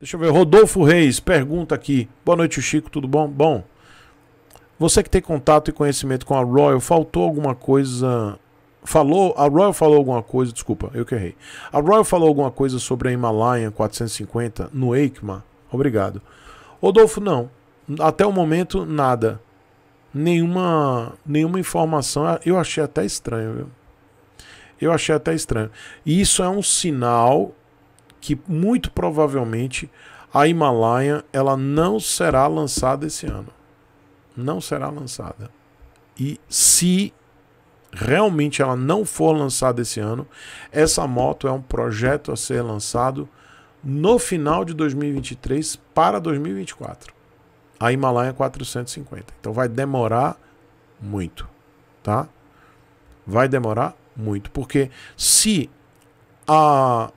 Deixa eu ver, Rodolfo Reis pergunta aqui. Boa noite, Chico, tudo bom? Bom, você que tem contato e conhecimento com a Royal, faltou alguma coisa falou, a Royal falou alguma coisa, desculpa, eu que errei. A Royal falou alguma coisa sobre a Himalayan 450 no EICMA? Obrigado. Rodolfo, não. Até o momento, nada. Nenhuma, nenhuma informação. Eu achei até estranho, viu? Eu achei até estranho. E isso é um sinal que muito provavelmente a Himalaia ela não será lançada esse ano. Não será lançada. E se realmente ela não for lançada esse ano, essa moto é um projeto a ser lançado no final de 2023 para 2024. A Himalaia 450. Então vai demorar muito, tá? Vai demorar muito, porque se a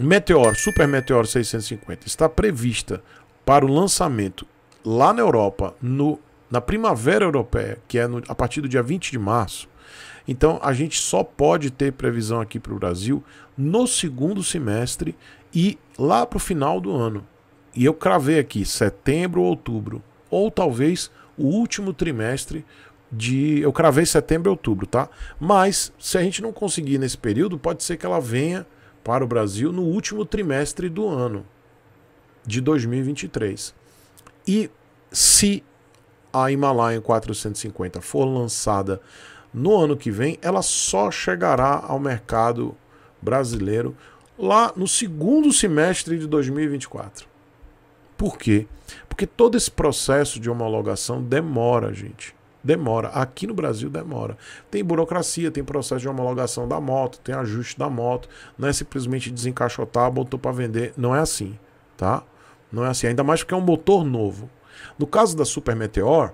Meteor, Super Meteor 650, está prevista para o lançamento lá na Europa, no, na primavera europeia, que é no, a partir do dia 20 de março. Então a gente só pode ter previsão aqui para o Brasil no segundo semestre e lá para o final do ano. E eu cravei aqui setembro, outubro, ou talvez o último trimestre de. Eu cravei setembro e outubro, tá? Mas se a gente não conseguir nesse período, pode ser que ela venha para o Brasil no último trimestre do ano de 2023. E se a Himalayan 450 for lançada no ano que vem, ela só chegará ao mercado brasileiro lá no segundo semestre de 2024. Por quê? Porque todo esse processo de homologação demora, gente. Demora. Aqui no Brasil demora. Tem burocracia, tem processo de homologação da moto, tem ajuste da moto. Não é simplesmente desencaixotar, botou para vender. Não é assim, tá? Não é assim. Ainda mais porque é um motor novo. No caso da Super Meteor,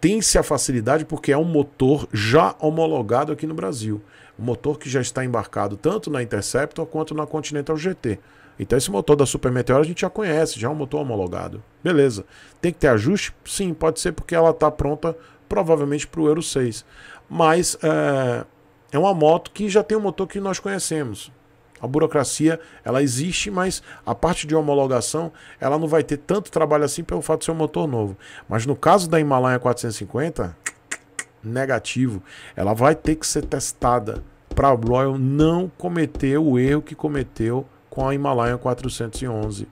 tem-se a facilidade porque é um motor já homologado aqui no Brasil. Um motor que já está embarcado tanto na Interceptor quanto na Continental GT. Então esse motor da Super Meteor a gente já conhece, já é um motor homologado. Beleza. Tem que ter ajuste? Sim, pode ser porque ela está pronta provavelmente para o Euro 6. Mas é, é uma moto que já tem um motor que nós conhecemos. A burocracia, ela existe, mas a parte de homologação, ela não vai ter tanto trabalho assim pelo fato de ser um motor novo. Mas no caso da Himalaya 450, negativo, ela vai ter que ser testada para a Royal não cometer o erro que cometeu com a Himalaya 411.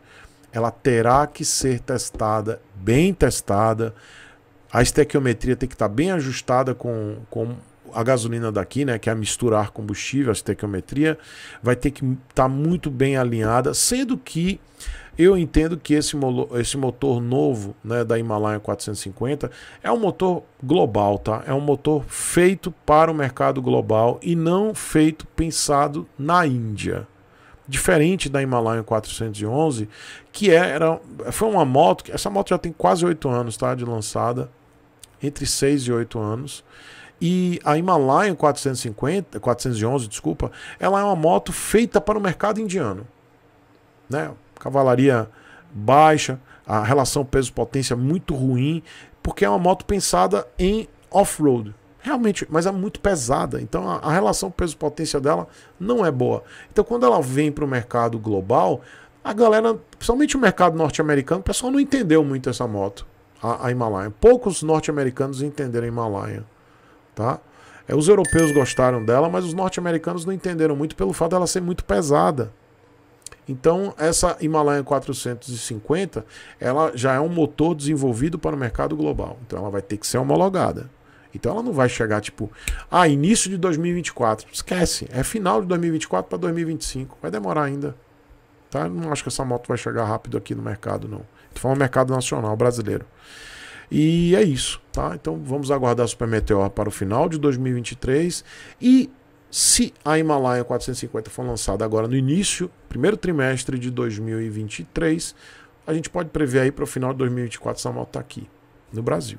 Ela terá que ser testada, bem testada. A estequiometria tem que estar bem ajustada com, com a gasolina daqui, né, que é a misturar combustível, a estequiometria, vai ter que estar muito bem alinhada, sendo que eu entendo que esse, esse motor novo né, da Himalaya 450 é um motor global, tá? É um motor feito para o mercado global e não feito pensado na Índia diferente da Himalaia 411, que é, era foi uma moto, essa moto já tem quase 8 anos, tá, de lançada, entre 6 e 8 anos. E a Himalaia 450, 411, desculpa, ela é uma moto feita para o mercado indiano. Né? Cavalaria baixa, a relação peso-potência muito ruim, porque é uma moto pensada em off-road realmente, mas é muito pesada. Então a, a relação peso-potência dela não é boa. Então quando ela vem para o mercado global, a galera, principalmente o mercado norte-americano, o pessoal não entendeu muito essa moto, a, a Himalaia. Poucos norte-americanos entenderam a Himalaia, tá? É, os europeus gostaram dela, mas os norte-americanos não entenderam muito pelo fato dela ser muito pesada. Então, essa Himalaia 450, ela já é um motor desenvolvido para o mercado global. Então, ela vai ter que ser homologada. Então ela não vai chegar tipo, ah, início de 2024. Esquece, é final de 2024 para 2025. Vai demorar ainda. Tá? Eu não acho que essa moto vai chegar rápido aqui no mercado, não. Estou falando mercado nacional brasileiro. E é isso, tá? Então vamos aguardar a Super Meteor para o final de 2023 e se a Himalaya 450 for lançada agora no início, primeiro trimestre de 2023, a gente pode prever aí para o final de 2024 essa moto tá aqui no Brasil.